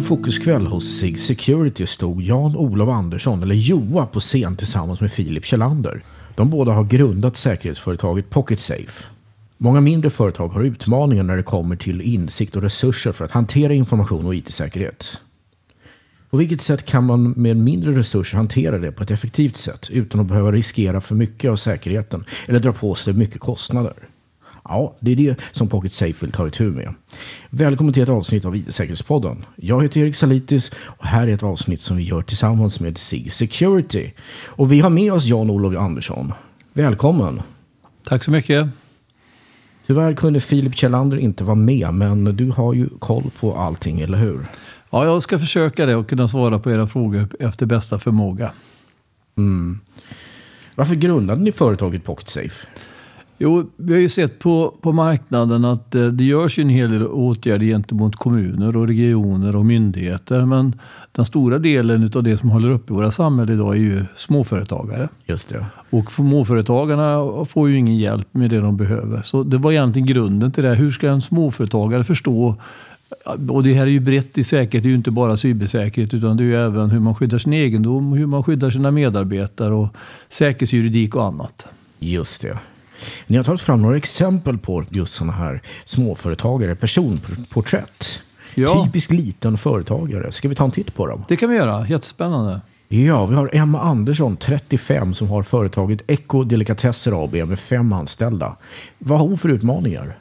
en Fokuskväll hos SIG Security stod Jan-Olof Andersson, eller Joa, på scen tillsammans med Filip Kjellander. De båda har grundat säkerhetsföretaget PocketSafe. Många mindre företag har utmaningar när det kommer till insikt och resurser för att hantera information och IT-säkerhet. På vilket sätt kan man med mindre resurser hantera det på ett effektivt sätt utan att behöva riskera för mycket av säkerheten eller dra på sig mycket kostnader? Ja, det är det som Pocket Safe vill ta itu med. Välkommen till ett avsnitt av IT-säkerhetspodden. Jag heter Erik Salitis och här är ett avsnitt som vi gör tillsammans med SIG Security. Och vi har med oss Jan-Olof Andersson. Välkommen! Tack så mycket! Tyvärr kunde Filip Kjellander inte vara med, men du har ju koll på allting, eller hur? Ja, jag ska försöka det och kunna svara på era frågor efter bästa förmåga. Mm. Varför grundade ni företaget Pocket Safe? Jo, vi har ju sett på, på marknaden att eh, det görs en hel del åtgärder gentemot kommuner och regioner och myndigheter. Men den stora delen av det som håller uppe våra samhälle idag är ju småföretagare. Just det. Och småföretagarna får ju ingen hjälp med det de behöver. Så det var egentligen grunden till det. Hur ska en småföretagare förstå och det här är ju brett i säkerhet, det är ju inte bara cybersäkerhet utan det är ju även hur man skyddar sin egendom, hur man skyddar sina medarbetare och säkerhetsjuridik och annat. Just det. Ni har tagit fram några exempel på just sådana här småföretagare, personporträtt. Ja. Typisk liten företagare. Ska vi ta en titt på dem? Det kan vi göra. Jättespännande. Ja, vi har Emma Andersson, 35, som har företaget Eco Delikatesser AB med fem anställda. Vad har hon för utmaningar?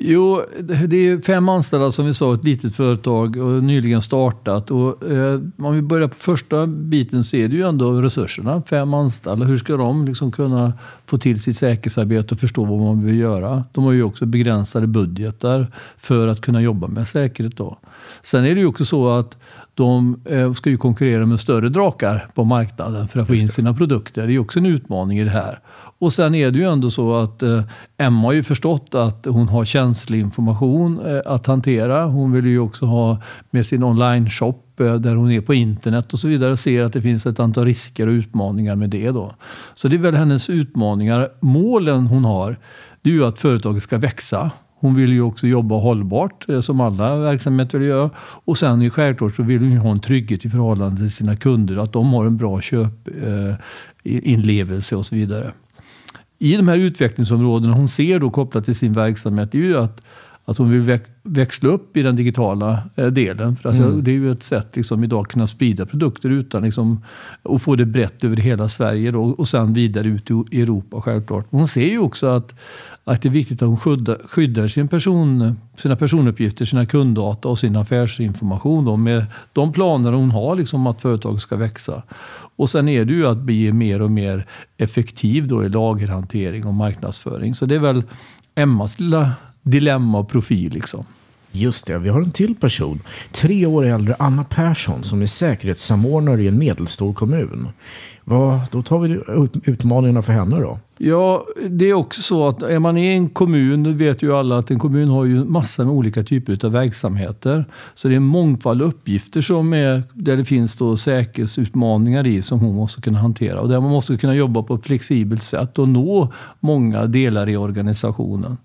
Jo, det är fem anställda som vi sa, ett litet företag och nyligen startat. Och, eh, om vi börjar på första biten så är det ju ändå resurserna. Fem anställda, hur ska de liksom kunna få till sitt säkerhetsarbete och förstå vad man behöver göra? De har ju också begränsade budgetar för att kunna jobba med säkerhet. Då. Sen är det ju också så att de eh, ska ju konkurrera med större drakar på marknaden för att få in sina produkter. Det är ju också en utmaning i det här. Och sen är det ju ändå så att eh, Emma har ju förstått att hon har känslig information eh, att hantera. Hon vill ju också ha med sin online-shop eh, där hon är på internet och så vidare, ser att det finns ett antal risker och utmaningar med det. Då. Så det är väl hennes utmaningar. Målen hon har, det är ju att företaget ska växa. Hon vill ju också jobba hållbart, eh, som alla verksamheter vill göra. Och sen självklart så vill hon ju ha en trygghet i förhållande till sina kunder, att de har en bra köpinlevelse eh, och så vidare i de här utvecklingsområdena hon ser då kopplat till sin verksamhet är ju att, att hon vill växla upp i den digitala eh, delen. För alltså, mm. Det är ju ett sätt liksom, idag att kunna sprida produkter utan liksom, och få det brett över hela Sverige då, och sen vidare ut i Europa självklart. hon ser ju också att, att det är viktigt att hon skyddar, skyddar sin person, sina personuppgifter, sina kunddata och sin affärsinformation då, med de planer hon har liksom, att företaget ska växa. Och sen är det ju att bli mer och mer effektiv då i lagerhantering och marknadsföring. Så det är väl Emmas lilla dilemma och profil liksom. Just det, vi har en till person. Tre år äldre Anna Persson som är säkerhetssamordnare i en medelstor kommun. Va, då tar vi utmaningarna för henne då. Ja, det är också så att är man i en kommun, då vet ju alla att en kommun har ju massor med olika typer av verksamheter. Så det är en mångfald uppgifter som är, där det finns då säkerhetsutmaningar i som hon måste kunna hantera och där man måste kunna jobba på ett flexibelt sätt och nå många delar i organisationen.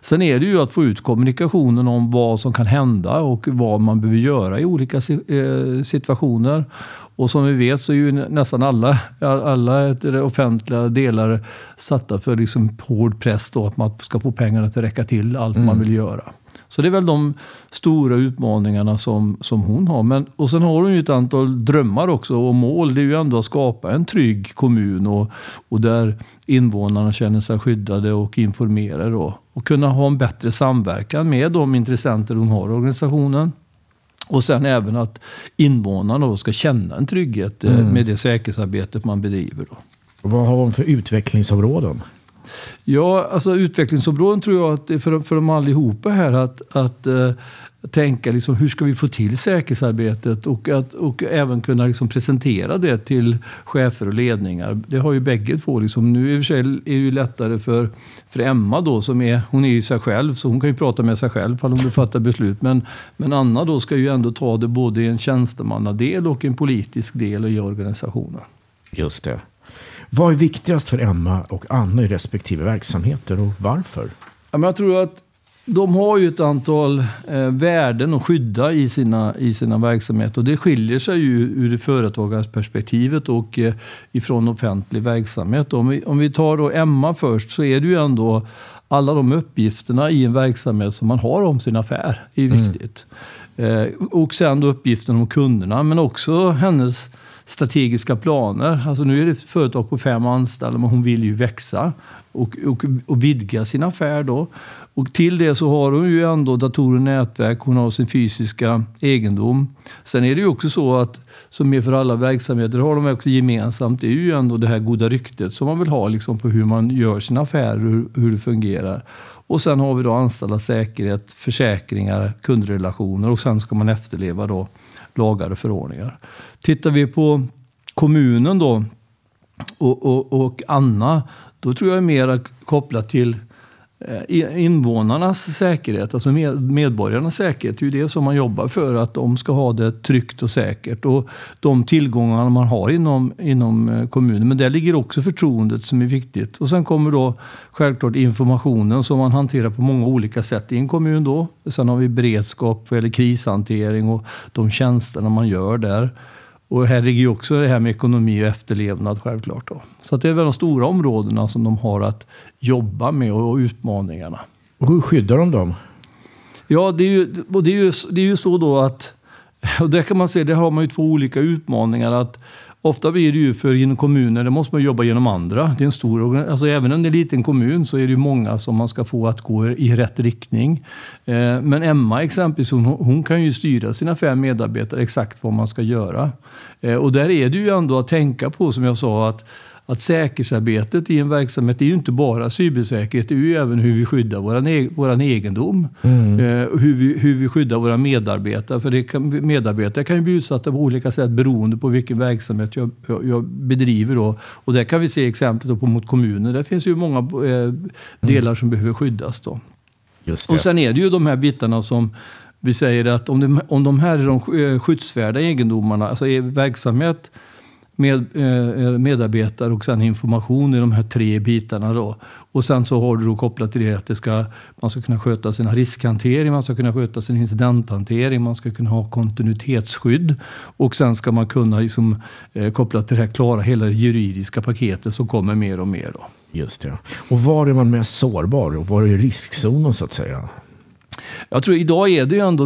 Sen är det ju att få ut kommunikationen om vad som kan hända och vad man behöver göra i olika eh, situationer. Och som vi vet så är ju nästan alla, alla offentliga delar satta för liksom hård press då, att man ska få pengarna att räcka till allt mm. man vill göra. Så det är väl de stora utmaningarna som, som hon har. Men, och sen har hon ju ett antal drömmar också och mål. Det är ju ändå att skapa en trygg kommun och, och där invånarna känner sig skyddade och informerade. Då. Och kunna ha en bättre samverkan med de intressenter hon har i organisationen. Och sen även att invånarna då ska känna en trygghet eh, mm. med det säkerhetsarbete man bedriver. Då vad har de för utvecklingsområden? Ja, alltså utvecklingsområden tror jag att det är för, för dem allihopa här att, att eh, tänka liksom, hur ska vi få till säkerhetsarbetet och, att, och även kunna liksom presentera det till chefer och ledningar. Det har ju bägge två. Liksom. Nu i och för sig är det ju lättare för, för Emma då, som är, hon är ju sig själv, så hon kan ju prata med sig själv ifall hon vill fatta beslut. Men, men Anna då ska ju ändå ta det både i en tjänstemannadel och en politisk del i organisationen. Just det. Vad är viktigast för Emma och Anna i respektive verksamheter och varför? jag tror att de har ju ett antal eh, värden att skydda i sina, i sina verksamheter och det skiljer sig ju ur företagarperspektivet och eh, ifrån offentlig verksamhet. Om vi, om vi tar då Emma först så är det ju ändå alla de uppgifterna i en verksamhet som man har om sin affär är mm. viktigt. Mm. och sen då uppgiften om kunderna, men också hennes strategiska planer. Alltså nu är det ett företag på fem anställda, men hon vill ju växa och, och, och vidga sin affär då. Och till det så har hon ju ändå datorer och nätverk, hon har sin fysiska egendom. Sen är det ju också så att, som är för alla verksamheter, har de också gemensamt, det är ju ändå det här goda ryktet som man vill ha liksom, på hur man gör sina affärer, hur, hur det fungerar. Och sen har vi då anställda säkerhet, försäkringar, kundrelationer och sen ska man efterleva då lagar och förordningar. Tittar vi på kommunen då och, och, och Anna, då tror jag är mer kopplat till Eh, invånarnas säkerhet, alltså medborgarnas säkerhet. Det är ju det som man jobbar för, att de ska ha det tryggt och säkert. Och de tillgångar man har inom, inom eh, kommunen. Men där ligger också förtroendet som är viktigt. Och sen kommer då självklart informationen som man hanterar på många olika sätt i en kommun. Då. Sen har vi beredskap vad gäller krishantering och de tjänsterna man gör där. Och här ligger ju också det här med ekonomi och efterlevnad självklart. Då. Så det är väl de stora områdena som de har att jobba med och utmaningarna. Och hur skyddar de dem? Ja, det är ju, det är ju, det är ju så då att... Och där kan man se, där har man ju två olika utmaningar. Att ofta blir det ju för inom kommuner, där måste man jobba genom andra. Det är en stor alltså Även om det är en liten kommun så är det ju många som man ska få att gå i rätt riktning. Eh, men Emma exempelvis, hon, hon kan ju styra sina fem medarbetare exakt vad man ska göra. Eh, och där är det ju ändå att tänka på, som jag sa, att att säkerhetsarbetet i en verksamhet är ju inte bara cybersäkerhet, det är ju även hur vi skyddar vår, e vår egendom. Mm. Eh, hur, vi, hur vi skyddar våra medarbetare. För kan, medarbetare kan ju bli utsatta på olika sätt beroende på vilken verksamhet jag, jag, jag bedriver. Då. Och där kan vi se exemplet på mot kommuner. Där finns ju många eh, mm. delar mm. som behöver skyddas. Då. Och sen är det ju de här bitarna som vi säger att om de, om de här är de eh, skyddsvärda egendomarna, alltså verksamhet med, eh, eh, medarbetare och sen information i de här tre bitarna. Då. Och sen så har du då kopplat till det att det ska, man ska kunna sköta sin riskhantering, man ska kunna sköta sin incidenthantering, man ska kunna ha kontinuitetsskydd och sen ska man kunna liksom, eh, koppla till det här klara hela det juridiska paketet som kommer mer och mer. Då. Just det. Och var är man mest sårbar? Och var är riskzonen så att säga? Jag tror idag är det ju ändå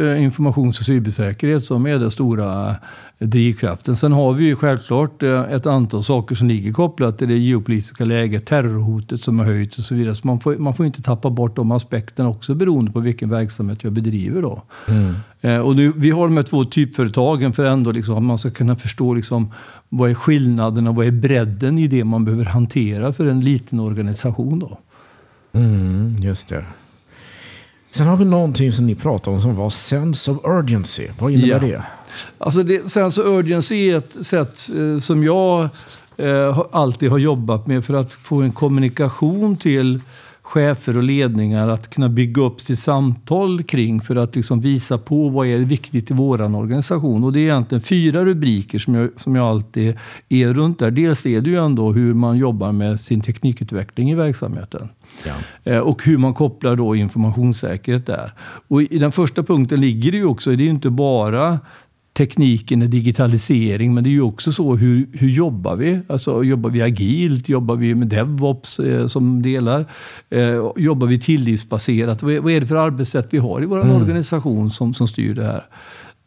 eh, informations och cybersäkerhet som är den stora eh, drivkraften. Sen har vi ju självklart eh, ett antal saker som ligger kopplat till det geopolitiska läget, terrorhotet som har höjts och så vidare. Så man får, man får inte tappa bort de aspekterna också beroende på vilken verksamhet jag bedriver. Då. Mm. Och nu, vi har de här två typföretagen för ändå liksom, att man ska kunna förstå liksom, vad är skillnaderna, vad är bredden i det man behöver hantera för en liten organisation. Då. Mm, just det. Sen har vi någonting som ni pratade om som var sense of urgency. Vad innebär ja. det? Alltså det, sense of urgency är ett sätt eh, som jag eh, alltid har jobbat med för att få en kommunikation till chefer och ledningar att kunna bygga upp sitt samtal kring för att liksom visa på vad är viktigt i vår organisation. Och det är egentligen fyra rubriker som jag, som jag alltid är runt där. Dels är det ju ändå hur man jobbar med sin teknikutveckling i verksamheten. Ja. Eh, och hur man kopplar då informationssäkerhet där. Och I den första punkten ligger det ju också, det är ju inte bara tekniken är digitalisering, men det är ju också så, hur, hur jobbar vi? Alltså, jobbar vi agilt? Jobbar vi med DevOps eh, som delar? Eh, jobbar vi tillitsbaserat? Vad, vad är det för arbetssätt vi har i vår mm. organisation som, som styr det här?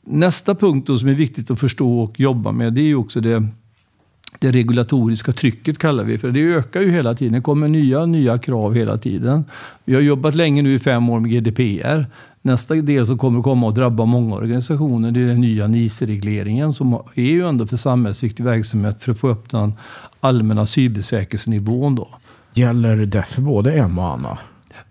Nästa punkt då, som är viktigt att förstå och jobba med, det är ju också det det regulatoriska trycket kallar vi för. Det ökar ju hela tiden. Det kommer nya nya krav hela tiden. Vi har jobbat länge nu i fem år med GDPR. Nästa del som kommer att komma att drabba många organisationer det är den nya NIS-regleringen som är ju ändå för samhällsviktig verksamhet för att få upp den allmänna cybersäkerhetsnivån. Då. Gäller det för både Emma och Anna?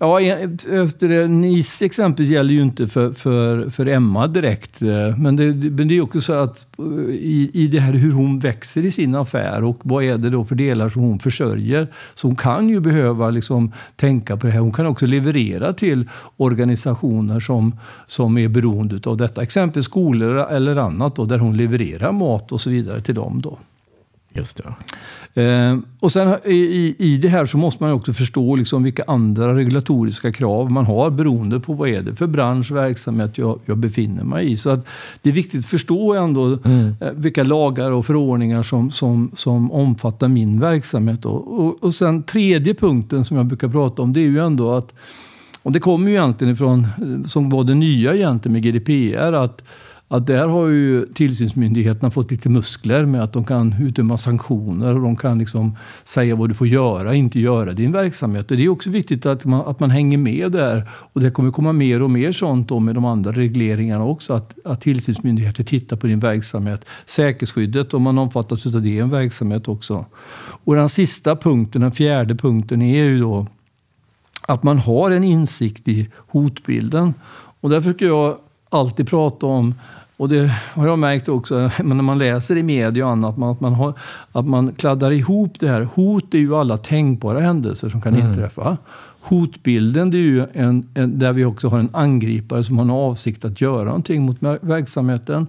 Ja, e- efter det, exempelvis gäller ju inte för, för, för Emma direkt. Eh, men det, men det är också så att eh, i, i det här hur hon växer i sin affär och vad är det då för delar som hon försörjer. Så hon kan ju behöva liksom tänka på det här. Hon kan också leverera till organisationer som, som är beroende av detta. Exempelvis skolor eller annat då, där hon levererar mat och så vidare till dem. Då. Just det. Eh, och sen i, i, i, det här så måste man också förstå liksom vilka andra regulatoriska krav man har beroende på vad är det för bransch, verksamhet jag, jag befinner mig i. Så att det är viktigt att förstå ändå mm. Eh, vilka lagar och förordningar som, som, som omfattar min verksamhet. Och, och, och sen tredje punkten som jag brukar prata om, det är ju ändå att, och det kommer ju egentligen ifrån, eh, som var det nya egentligen med GDPR, att att där har ju tillsynsmyndigheterna fått lite muskler med att de kan utdöma sanktioner och de kan liksom säga vad du får göra inte göra i din verksamhet. Och det är också viktigt att man, att man hänger med där. Och det kommer komma mer och mer sånt då med de andra regleringarna också. Att, att tillsynsmyndigheter tittar på din verksamhet. Säkerhetsskyddet, om man omfattas av det, är en verksamhet också. Och den sista punkten, den fjärde punkten, är ju då att man har en insikt i hotbilden. Och därför tycker jag alltid prata om och det har jag märkt också när man läser i media och annat, att man, har, att man kladdar ihop det här. Hot är ju alla tänkbara händelser som kan mm. inträffa. Hotbilden det är ju en, en, där vi också har en angripare som har en avsikt att göra någonting mot verksamheten.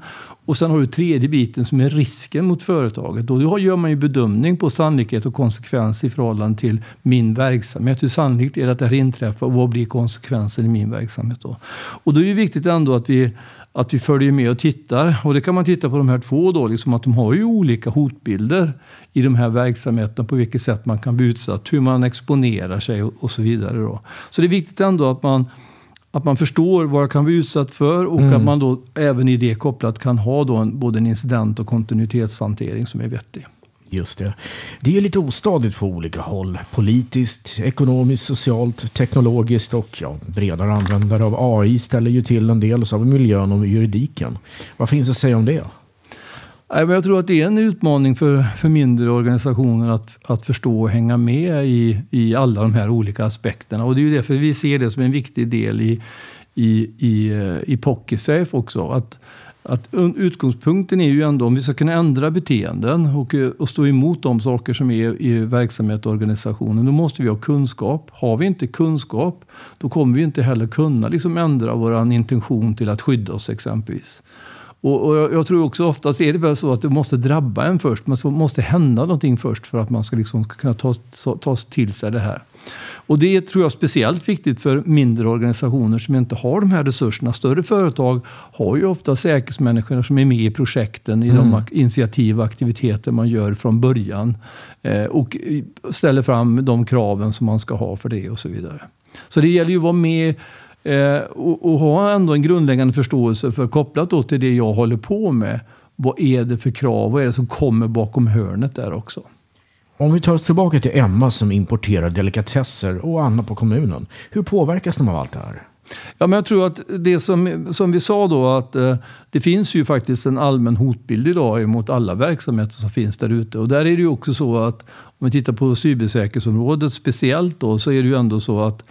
Och sen har du tredje biten som är risken mot företaget. Och då gör man ju bedömning på sannolikhet och konsekvens i förhållande till min verksamhet. Hur sannolikt är det att det här inträffar och vad blir konsekvensen i min verksamhet då? Och då är det viktigt ändå att vi att vi följer med och tittar. Och det kan man titta på de här två då, liksom att de har ju olika hotbilder i de här verksamheterna, på vilket sätt man kan bli utsatt, hur man exponerar sig och, så vidare. Då. Så det är viktigt ändå att man att man förstår vad jag kan bli utsatt för och mm. att man då även i det kopplat kan ha då en, både en incident och kontinuitetshantering som är vettig. Just det. Det är lite ostadigt på olika håll. Politiskt, ekonomiskt, socialt, teknologiskt och ja, bredare användare av AI ställer ju till en del och så har vi miljön och juridiken. Vad finns att säga om det? Jag tror att det är en utmaning för, för mindre organisationer att, att förstå och hänga med i, i alla de här olika aspekterna. Och det är ju därför vi ser det som en viktig del i, i, i, eh, i PocketSafe också. Att, att utgångspunkten är ju ändå om vi ska kunna ändra beteenden och, eh, och stå emot de saker som är i verksamhet och organisationen, då måste vi ha kunskap. Har vi inte kunskap, då kommer vi inte heller kunna liksom ändra vår intention till att skydda oss exempelvis. Och, och jag, jag, tror också oftast är det väl så att det måste drabba en först. Men så måste hända någonting först för att man ska liksom kunna ta, ta, ta till sig det här. Och det är, tror jag är speciellt viktigt för mindre organisationer som inte har de här resurserna. Större företag har ju ofta säkerhetsmänniskor som är med i projekten, i mm. de initiativ och aktiviteter man gör från början. Eh, och ställer fram de kraven som man ska ha för det och så vidare. Så det gäller ju att vara med Eh, och, och, ha ändå en grundläggande förståelse för, kopplat då till det jag håller på med, vad är det för krav? Vad är det som kommer bakom hörnet där också? Om vi tar oss tillbaka till Emma som importerar delikatesser och Anna på kommunen. Hur påverkas de av allt det här? Ja, men jag tror att det som, som vi sa då att eh, det finns ju faktiskt en allmän hotbild idag mot alla verksamheter som finns där ute. Och där är det ju också så att om vi tittar på cybersäkerhetsområdet speciellt då så är det ju ändå så att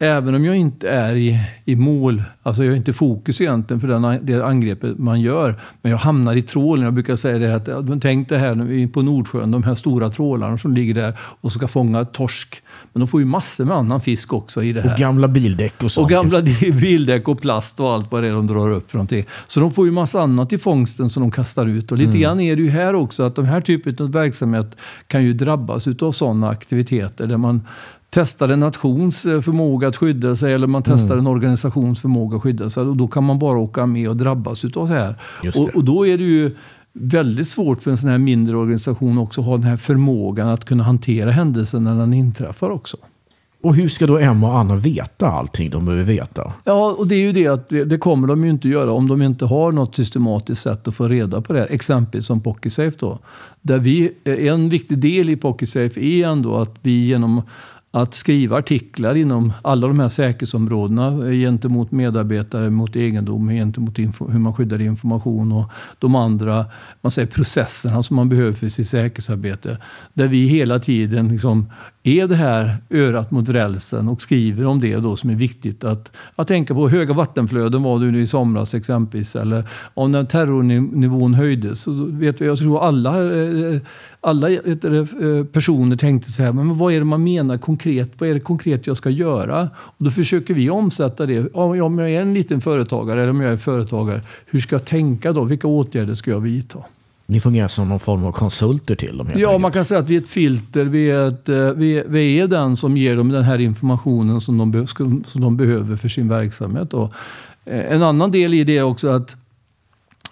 Även om jag inte är i, i mål, alltså jag är inte fokus egentligen för den, det angreppet man gör, men jag hamnar i trålen. Jag brukar säga det att tänk det här på Nordsjön, de här stora trålarna som ligger där och ska fånga torsk. Men de får ju massor med annan fisk också i det här. Och gamla bildäck och sånt. Och gamla bildäck och plast och allt vad det är de drar upp för någonting. Så de får ju massa annat i fångsten som de kastar ut. Och lite mm. grann är det ju här också att den här typen av verksamhet kan ju drabbas av sådana aktiviteter där man testar en nations eh, förmåga att skydda sig eller man testar mm. en organisations förmåga att skydda sig. Och då kan man bara åka med och drabbas utav det här. Det. Och, och, då är det ju väldigt svårt för en sån här mindre organisation också att ha den här förmågan att kunna hantera händelsen när den inträffar också. Och hur ska då Emma och Anna veta allting de behöver veta? Ja, och det är ju det att det, det kommer de ju inte göra om de inte har något systematiskt sätt att få reda på det här. Exempelvis som Pocketsafe då. Där vi, eh, en viktig del i Pocketsafe är ändå att vi genom att skriva artiklar inom alla de här säkerhetsområdena eh, gentemot medarbetare, mot egendom, gentemot hur man skyddar information och de andra man säger, processerna som man behöver för sitt säkerhetsarbete. Där vi hela tiden liksom är det här örat mot rälsen och skriver om det då som är viktigt att, att tänka på. Höga vattenflöden var det nu i somras exempelvis, eller om när terrornivån höjdes. Så vet vi, jag tror alla, eh, alla eh, personer tänkte så här, men vad är det man menar konkret? Vad är det konkret jag ska göra? Och då försöker vi omsätta det. Om jag är en liten företagare eller om jag är företagare, hur ska jag tänka då? Vilka åtgärder ska jag vidta? Ni fungerar som någon form av konsulter till dem? Ja, enkelt. man kan säga att vi är ett filter. Vi är, ett, eh, vi, vi, är den som ger dem den här informationen som de, som de behöver för sin verksamhet. Och eh, en annan del i det är också att,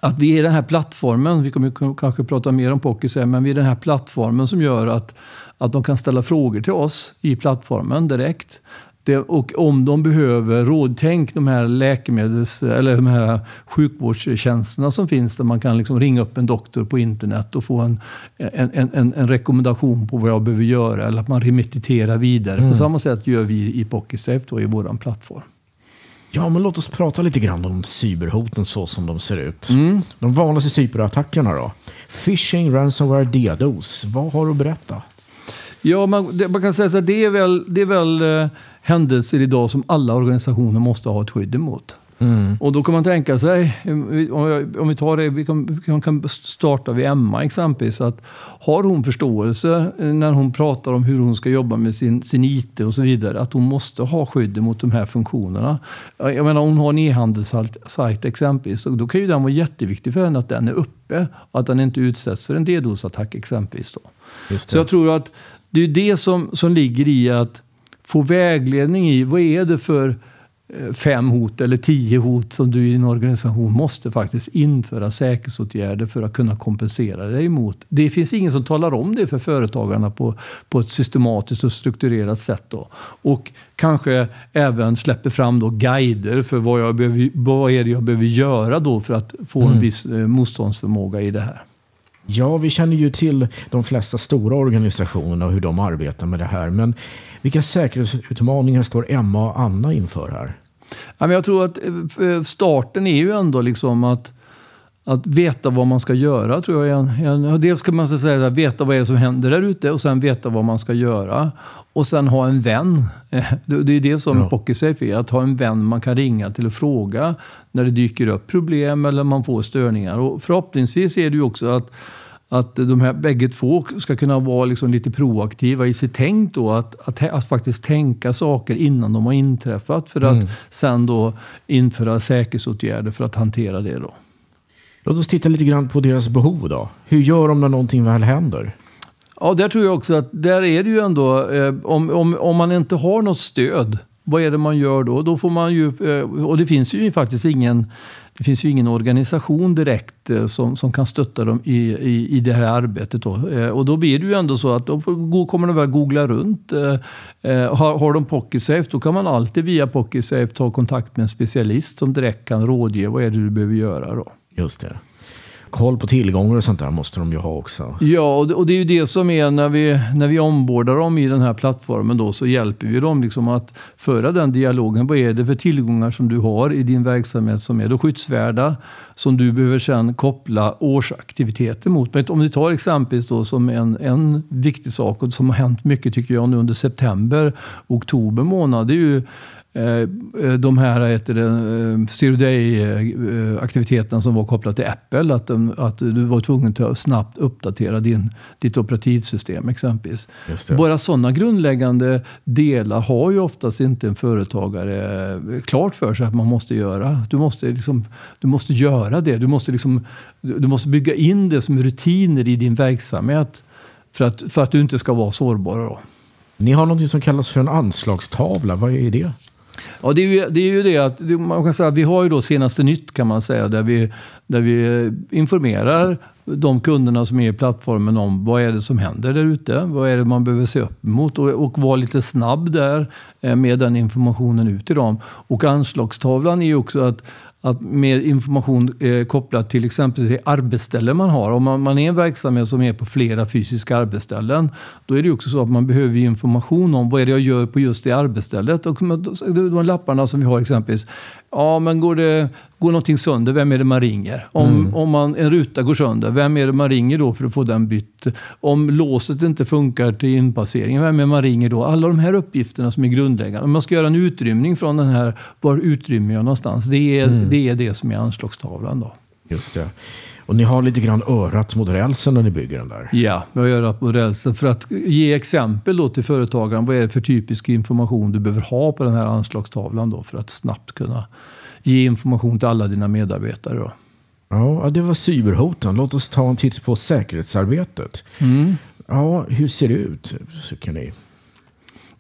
att vi är den här plattformen, vi kommer kanske prata mer om Pocky sen, men vi är den här plattformen som gör att, att de kan ställa frågor till oss i plattformen direkt. Det, och om de behöver råd, tänk de här läkemedels eller de här sjukvårdstjänsterna som finns där man kan liksom ringa upp en doktor på internet och få en, en, en, en rekommendation på vad jag behöver göra eller att man remitterar vidare. Mm. På samma sätt gör vi i Pocketsafe, i vår plattform. Ja, men låt oss prata lite grann om cyberhoten så som de ser ut. Mm. De vanligaste cyberattackerna då? Phishing, ransomware, DDoS. Vad har du att berätta? Ja, man, det, man kan säga så att det är väl, det är väl eh, händelser idag som alla organisationer måste ha ett skydd emot. Mm. Och då kan man tänka sig, om vi tar det, vi kan, kan starta vid Emma exempelvis, att har hon förståelse eh, när hon pratar om hur hon ska jobba med sin, sin IT och så vidare, att hon måste ha skydd mot de här funktionerna. Jag menar, om hon har en e-handelssajt exempelvis, och då kan ju den vara jätteviktig för henne att den är uppe, att den inte utsätts för en DDoS-attack exempelvis. Så jag tror att det är det som, som ligger i att få vägledning i vad är det för eh, fem hot eller tio hot som du i din organisation måste faktiskt införa säkerhetsåtgärder för att kunna kompensera dig emot. Det finns ingen som talar om det för företagarna på, på ett systematiskt och strukturerat sätt. Då. Och kanske även släpper fram då guider för vad, jag behöver, vad är det jag behöver göra då för att få en mm. viss eh, motståndsförmåga i det här. Ja, vi känner ju till de flesta stora organisationerna och hur de arbetar med det här. Men vilka säkerhetsutmaningar står Emma och Anna inför här? Jag tror att eh, starten är ju ändå liksom att att veta vad man ska göra tror jag Dels ska man så säga, veta vad är som händer där ute och sen veta vad man ska göra. Och sen ha en vän. Eh, det är det som ja. Pocketsafe är, att ha en vän man kan ringa till och fråga när det dyker upp problem eller man får störningar. Och förhoppningsvis är det ju också att att de här bägge två ska kunna vara liksom lite proaktiva i sitt tänk då. Att, att, att, faktiskt tänka saker innan de har inträffat för att mm. sen då införa säkerhetsåtgärder för att hantera det då. Låt oss titta lite grann på deras behov då. Hur gör de när någonting väl händer? Ja, där tror jag också att där är det ju ändå, eh, om, om, om man inte har något stöd, vad är det man gör då? Då får man ju, eh, och det finns ju faktiskt ingen, det finns ju ingen organisation direkt eh, som, som kan stötta dem i, i, i det här arbetet. Då. Eh, och då blir det ju ändå så att då kommer de väl googla runt. Har, har de Pocketsafe, då kan man alltid via Pocketsafe ta kontakt med en specialist som direkt kan rådge vad är det du behöver göra. Då. Just det. Koll på tillgångar och sånt där måste de ju ha också. Ja, och det, och det är ju det som är när vi, när vi ombordar dem i den här plattformen då så hjälper vi dem liksom att föra den dialogen. Vad är det för tillgångar som du har i din verksamhet som är då skyddsvärda som du behöver sedan koppla årsaktiviteter mot? Men om vi tar exempelvis då som en, en viktig sak och som har hänt mycket tycker jag nu under september, oktober månad. Det är ju Eh, eh, de här heter det, eh, Zero Day-aktiviteterna som var kopplade till Apple, att, de, att du var tvungen att snabbt uppdatera din, ditt operativsystem exempelvis. Bara sådana grundläggande delar har ju oftast inte en företagare klart för sig att man måste göra. Du måste, liksom, du måste göra det. Du måste, liksom, du måste bygga in det som rutiner i din verksamhet för att, för att du inte ska vara sårbar. Då. Ni har något som kallas för en anslagstavla. Vad är det? Ja, det är ju det, är ju det att man kan säga, vi har ju då senaste nytt kan man säga, där vi, där vi informerar de kunderna som är i plattformen om vad är det som händer där ute, vad är det man behöver se upp emot och, och vara lite snabb där eh, med den informationen ut till dem. Och anslagstavlan är ju också att att med information eh, kopplad till exempel till arbetsställen man har. Om man, man, är en verksamhet som är på flera fysiska arbetsställen, då är det också så att man behöver information om vad är det jag gör på just det arbetsstället. Och de lapparna som vi har exempelvis, Ja, men går, det, går någonting sönder, vem är det man ringer? Om, mm. om man, en ruta går sönder, vem är det man ringer då för att få den bytt? Om låset inte funkar till inpasseringen, vem är det man ringer då? Alla de här uppgifterna som är grundläggande. Om man ska göra en utrymning från den här, var utrymmer jag någonstans? Det är, mm. det, är det som är anslagstavlan. Då. Just det. Och ni har lite grann örat mot rälsen när ni bygger den där? Ja, vi har örat mot rälsen. För att ge exempel då till företagaren, vad är det för typisk information du behöver ha på den här anslagstavlan då för att snabbt kunna ge information till alla dina medarbetare? Då? Ja, det var cyberhoten. Låt oss ta en titt på säkerhetsarbetet. Mm. Ja, hur ser det ut? Så ni...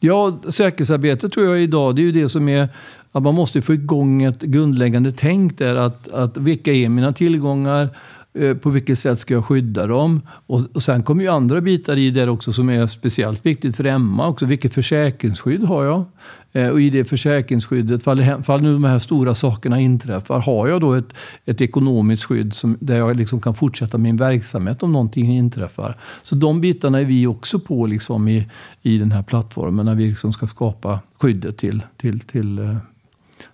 Ja, säkerhetsarbetet tror jag idag, det är ju det som är att man måste få igång ett grundläggande tänk där. Att, att vilka är mina tillgångar? Eh, på vilket sätt ska jag skydda dem? Och, och sen kommer ju andra bitar i det också som är speciellt viktigt för Emma också. Vilket försäkringsskydd har jag? Eh, och i det försäkringsskyddet, fall nu de här stora sakerna inträffar, har jag då ett, ett ekonomiskt skydd som, där jag liksom kan fortsätta min verksamhet om någonting inträffar? Så de bitarna är vi också på liksom i, i den här plattformen när vi liksom ska skapa skyddet till, till, till, till, eh,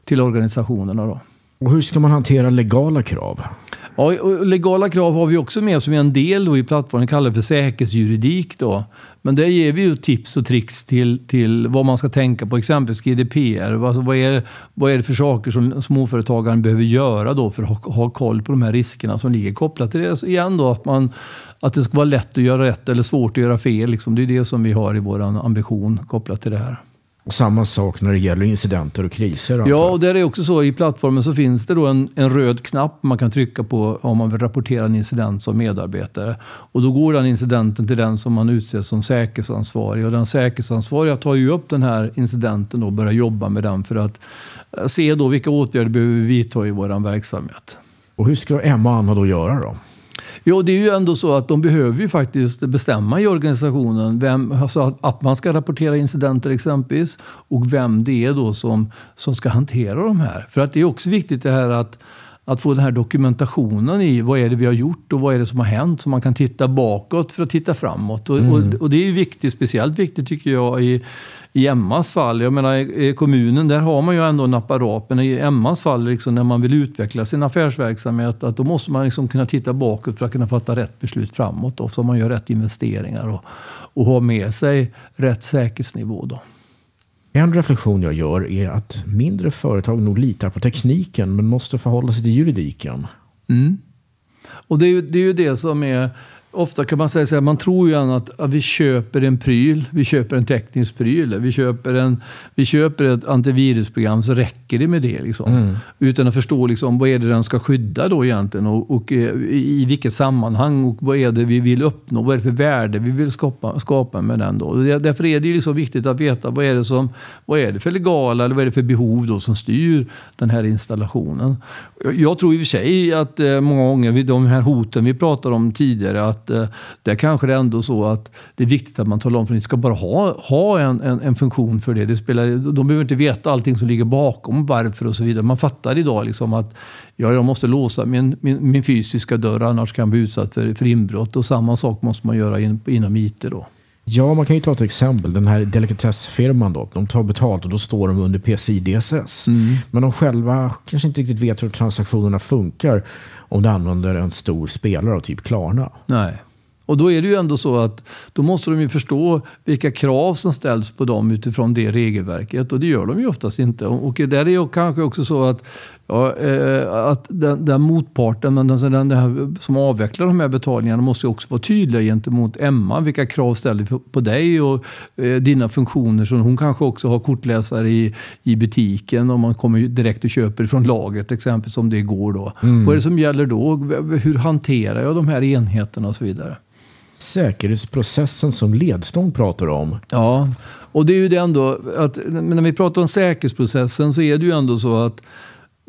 till organisationerna. Då. Och hur ska man hantera legala krav? Ja, legala krav har vi också med som är en del i plattformen, kallar det för säkerhetsjuridik. Då. Men där ger vi ju tips och tricks till, till vad man ska tänka på, exempelvis GDPR. Alltså vad, är, vad är det för saker som småföretagaren behöver göra då för att ha, ha koll på de här riskerna som ligger kopplat till det? Så igen då, att, man, att det ska vara lätt att göra rätt eller svårt att göra fel. Liksom. Det är det som vi har i vår ambition kopplat till det här. Samma sak när det gäller incidenter och kriser. Ja, och där är det också så i plattformen så finns det då en, en, röd knapp man kan trycka på om man vill rapportera en incident som medarbetare. Och då går den incidenten till den som man utser som säkerhetsansvarig. Och den säkerhetsansvariga tar ju upp den här incidenten och börjar jobba med den för att eh, se då vilka åtgärder behöver vi vidta i vår verksamhet. Och hur ska Emma och Anna då göra då? Ja, det är ju ändå så att de behöver ju faktiskt bestämma i organisationen vem, alltså att, man ska rapportera incidenter exempelvis och vem det är då som, som ska hantera de här. För att det är också viktigt det här att att få den här dokumentationen i vad är det vi har gjort och vad är det som har hänt så man kan titta bakåt för att titta framåt. Och, mm. och, och det är ju viktigt, speciellt viktigt tycker jag i i Emmas fall, jag menar i kommunen, där har man ju ändå en apparat, men i Emmas fall liksom, när man vill utveckla sin affärsverksamhet, att då måste man liksom kunna titta bakåt för att kunna fatta rätt beslut framåt, då, så man gör rätt investeringar och, och har med sig rätt säkerhetsnivå. Då. En reflektion jag gör är att mindre företag nog litar på tekniken men måste förhålla sig till juridiken. Mm. Och det är, det är ju det som är Ofta kan man säga så här, man tror ju att, att vi köper en pryl, vi köper en teknisk pryl, vi köper, en, vi köper ett antivirusprogram, så räcker det med det. Liksom. Mm. Utan att förstå liksom, vad är det den ska skydda då egentligen och, och, eh, i vilket sammanhang och vad är det vi vill uppnå? Vad är det för värde vi vill skapa, skapa med den? Då? Därför är det ju liksom viktigt att veta vad är, det som, vad är det för legala eller vad är det för behov då som styr den här installationen? Jag tror i och för sig att eh, många gånger, de här hoten vi pratade om tidigare, att att eh, där kanske det är ändå så att det är viktigt att man talar om för ni ska bara ha, ha en, en, en, funktion för det. det spelar, de behöver inte veta allting som ligger bakom, varför och så vidare. Man fattar idag liksom att ja, jag måste låsa min, min, min fysiska dörr annars kan jag bli utsatt för, för inbrott. Och samma sak måste man göra in, inom IT. Då. Ja, man kan ju ta ett exempel. Den här delikatessfirman då. De tar betalt och då står de under PCI DSS. Mm. Men de själva kanske inte riktigt vet hur transaktionerna funkar om du använder en stor spelare av typ Klarna. Nej. Och då är det ju ändå så att då måste de ju förstå vilka krav som ställs på dem utifrån det regelverket och det gör de ju oftast inte. Och där är det kanske också så att Ja, eh, att den, den motparten, men alltså den, här, som avvecklar de här betalningarna, måste också vara tydliga gentemot Emma. Vilka krav ställer vi på dig och eh, dina funktioner? Så hon kanske också har kortläsare i, i butiken om man kommer direkt och köper från lagret, exempelvis om det går. Då. Mm. Vad är det som gäller då? Hur hanterar jag de här enheterna och så vidare? Säkerhetsprocessen som Ledstång pratar om. Ja, och det är ju det ändå att när vi pratar om säkerhetsprocessen så är det ju ändå så att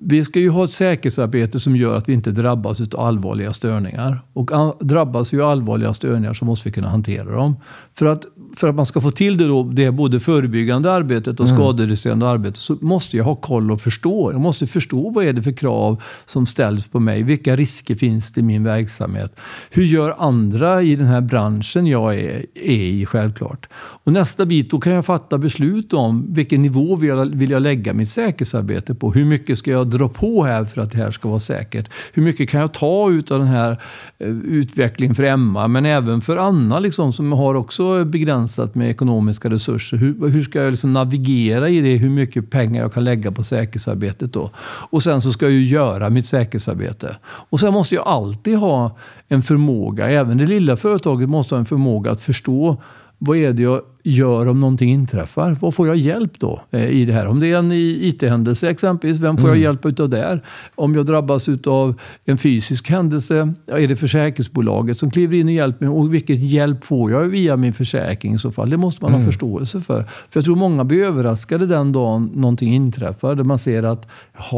vi ska ju ha ett säkerhetsarbete som gör att vi inte drabbas av allvarliga störningar. Och drabbas vi av allvarliga störningar så måste vi kunna hantera dem. För att, för att man ska få till det, då, det både förebyggande arbetet och mm. skadereducerande arbetet så måste jag ha koll och förstå. Jag måste förstå vad är det för krav som ställs på mig. Vilka risker finns det i min verksamhet? Hur gör andra i den här branschen jag är, är i självklart? Och nästa bit, då kan jag fatta beslut om vilken nivå vill jag, vill jag lägga mitt säkerhetsarbete på. Hur mycket ska jag dra på här för att det här ska vara säkert? Hur mycket kan jag ta ut av den här eh, utvecklingen för Emma, men även för Anna liksom, som har också begränsat med ekonomiska resurser? Hur, hur ska jag liksom navigera i det? Hur mycket pengar jag kan lägga på säkerhetsarbetet då? Och sen så ska jag ju göra mitt säkerhetsarbete. Och sen måste jag alltid ha en förmåga, även det lilla företaget måste ha en förmåga att förstå vad är det jag gör om någonting inträffar? Vad får jag hjälp då eh, i det här? Om det är en IT-händelse exempelvis, vem får mm. jag hjälp av där? Om jag drabbas av en fysisk händelse, är det försäkringsbolaget som kliver in och hjälper mig? Och vilket hjälp får jag via min försäkring i så fall? Det måste man mm. ha förståelse för. För jag tror många blir överraskade den dagen någonting inträffar, där man ser att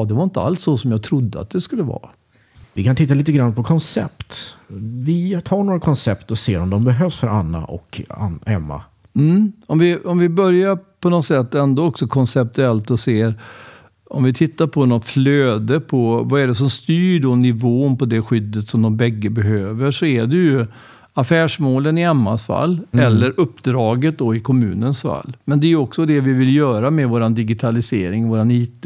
det var inte alls så som jag trodde att det skulle vara. Vi kan titta lite grann på koncept. Vi tar några koncept och ser om de behövs för Anna och Emma. Mm. Om, vi, om vi börjar på något sätt ändå också konceptuellt och ser om vi tittar på något flöde på vad är det som styr då nivån på det skyddet som de bägge behöver så är det ju affärsmålen i Emmas fall mm. eller uppdraget då i kommunens fall. Men det är också det vi vill göra med vår digitalisering, vår IT.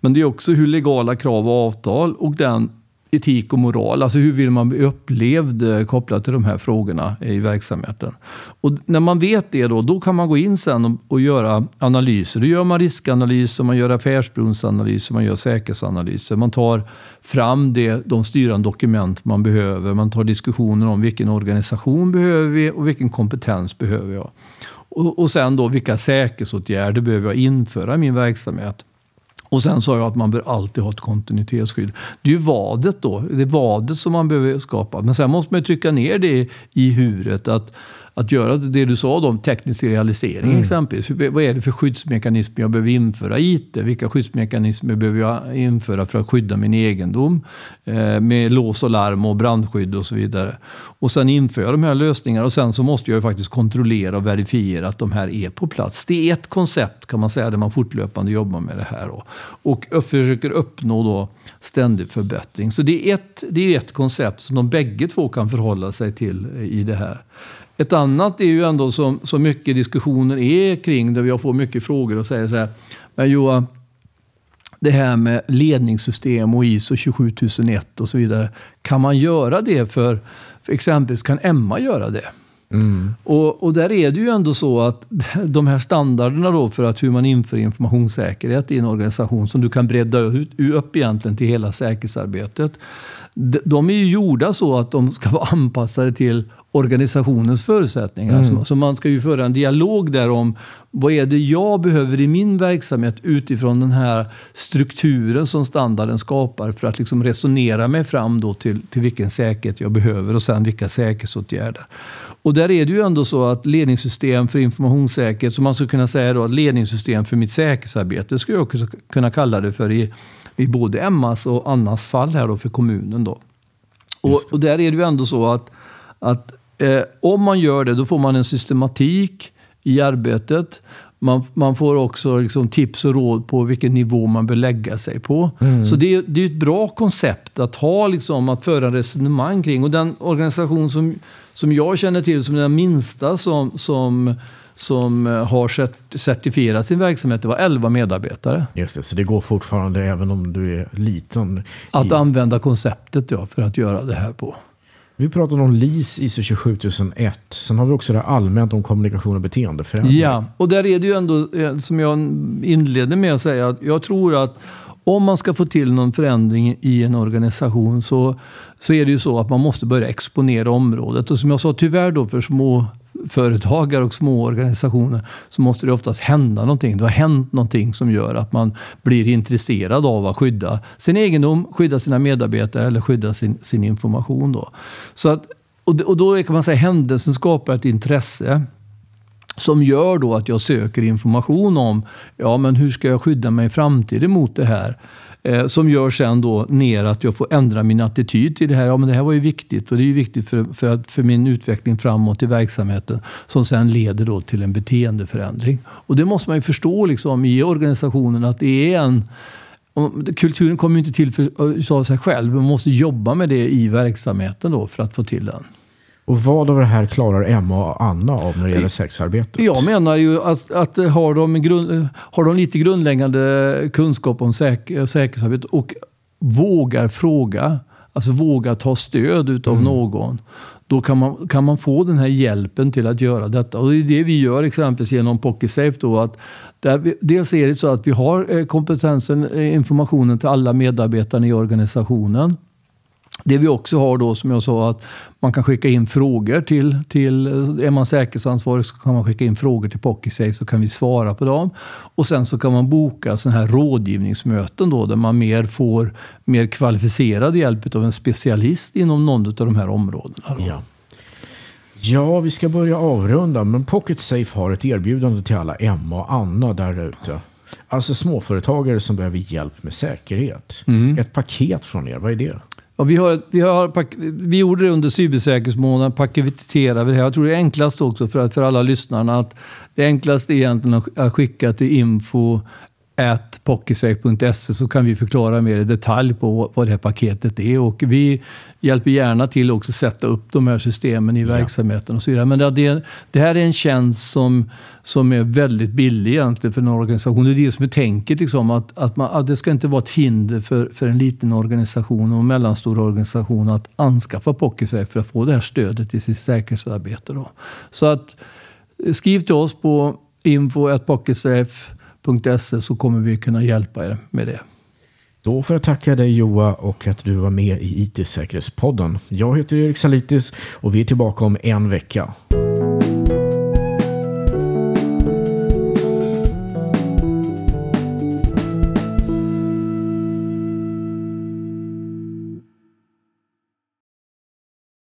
Men det är också hur legala krav och avtal och den etik och moral. Alltså hur vill man bli upplevd eh, kopplat till de här frågorna i verksamheten? Och när man vet det då, då kan man gå in sen och, och göra analyser. Då gör man riskanalyser, man gör affärsbrunnsanalyser, man gör säkerhetsanalyser. Man tar fram det, de styrande dokument man behöver. Man tar diskussioner om vilken organisation behöver vi och vilken kompetens behöver jag? Och, och sen då, vilka säkerhetsåtgärder behöver jag införa i min verksamhet? Och sen sa jag att man bör alltid ha ett kontinuitetsskydd. Det är ju vadet då, det är vadet som man behöver skapa. Men sen måste man ju trycka ner det i huret. Att, att göra det du sa om teknisk realisering mm. exempelvis. Vad är det för skyddsmekanismer jag behöver införa i IT? Vilka skyddsmekanismer behöver jag införa för att skydda min egendom? Eh, med lås och larm och brandskydd och så vidare. Och sen inför jag de här lösningarna och sen så måste jag ju faktiskt kontrollera och verifiera att de här är på plats. Det är ett koncept kan man säga där man fortlöpande jobbar med det här då. och försöker uppnå då ständig förbättring. Så det är ett, det är ett koncept som de bägge två kan förhålla sig till i det här. Ett annat är ju ändå som, som mycket diskussioner är kring, där har fått mycket frågor och säger så här, men Johan, det här med ledningssystem och ISO 27001 och så vidare. Kan man göra det för, för exempelvis kan Emma göra det? Mm. Och, och, där är det ju ändå så att de här standarderna då för att hur man inför informationssäkerhet i en organisation som du kan bredda ut, upp egentligen till hela säkerhetsarbetet. De är ju gjorda så att de ska vara anpassade till organisationens förutsättningar. Mm. Så, så, man ska ju föra en dialog där om vad är det jag behöver i min verksamhet utifrån den här strukturen som standarden skapar för att liksom resonera mig fram då till, till vilken säkerhet jag behöver och sen vilka säkerhetsåtgärder. Och där är det ju ändå så att ledningssystem för informationssäkerhet, som man skulle kunna säga då, ledningssystem för mitt säkerhetsarbete, skulle jag också kunna kalla det för i, i både Emmas och Annas fall här då för kommunen. Då. Och, och där är det ju ändå så att, att Eh, om man gör det, då får man en systematik i arbetet. Man, man får också liksom tips och råd på vilken nivå man bör lägga sig på. Mm. Så det, det är ett bra koncept att ha, liksom, att föra resonemang kring. Och den organisation som, som jag känner till som är den minsta som, som som eh, har certifierat sin verksamhet. Det var 11 medarbetare. Just det, så det går fortfarande även om du är liten? Att använda konceptet ja, för att göra det här på. Vi pratade om LIS, ISO 27001. Sen har vi också det allmänt om kommunikation och beteendeförändring. Ja, och där är det ju ändå, eh, som jag inledde med att säga, att jag tror att om man ska få till någon förändring i en organisation så, så är det ju så att man måste börja exponera området. Och som jag sa, tyvärr då för små företagare och små organisationer så måste det oftast hända någonting. Det har hänt någonting som gör att man blir intresserad av att skydda sin egendom, skydda sina medarbetare eller skydda sin, sin information. Då. Så att, och då kan man säga händelsen skapar ett intresse som gör då att jag söker information om ja, men hur ska jag skydda mig i framtiden mot det här. Eh, som gör sen då ner att jag får ändra min attityd till det här. Ja, men det här var ju viktigt och det är ju viktigt för, för, att, för min utveckling framåt i verksamheten som sen leder då till en beteendeförändring. Och det måste man ju förstå liksom, i organisationen att det är en Kulturen kommer ju inte till för, av sig själv. Man måste jobba med det i verksamheten då för att få till den. Och vad av det här klarar Emma och Anna av när det gäller sexarbetet? Jag menar ju att, att har, de grund, har de lite grundläggande kunskap om säker, säkerhetsarbete och vågar fråga, alltså vågar ta stöd av mm. någon, då kan man, kan man få den här hjälpen till att göra detta. Och det är det vi gör exempelvis genom PocketSafe. Då, att där vi, dels är det så att vi har eh, kompetensen, eh, informationen till alla medarbetarna i organisationen. Det vi också har då, som jag sa, att man kan skicka in frågor till... till är man säkerhetsansvarig så kan man skicka in frågor till PocketSafe så kan vi svara på dem. Och sen så kan man boka sådana här rådgivningsmöten då, där man mer får mer kvalificerad hjälp av en specialist inom någon av de här områdena. Då. Ja. Ja, vi ska börja avrunda, men PocketSafe har ett erbjudande till alla Emma och Anna där ute. Alltså småföretagare som behöver hjälp med säkerhet. Mm. Ett paket från er, vad är det? Ja, vi, har, vi, har, vi gjorde det under cybersäkerhetsmånaden, paketerade vi det här. Jag tror det är enklast också för, för alla lyssnarna att det enklaste är egentligen att skicka till info pocketsafe.se så kan vi förklara mer i detalj på vad det här paketet är. Och vi hjälper gärna till också att sätta upp de här systemen i verksamheten och så vidare. Men det, det här är en tjänst som, som är väldigt billig egentligen för en organisation. Det är det som är tänket, liksom, att, att, man, att det ska inte vara ett hinder för, för en liten organisation och en mellanstor organisation att anskaffa pocketsafe för att få det här stödet i sitt säkerhetsarbete. Då. Så att, skriv till oss på info.pocketsafe.se www.vattenfall.se så kommer vi kunna hjälpa er med det. Då får jag tacka dig Joa och att du var med i IT-säkerhetspodden. Jag heter Erik Salitis och vi är tillbaka om en vecka.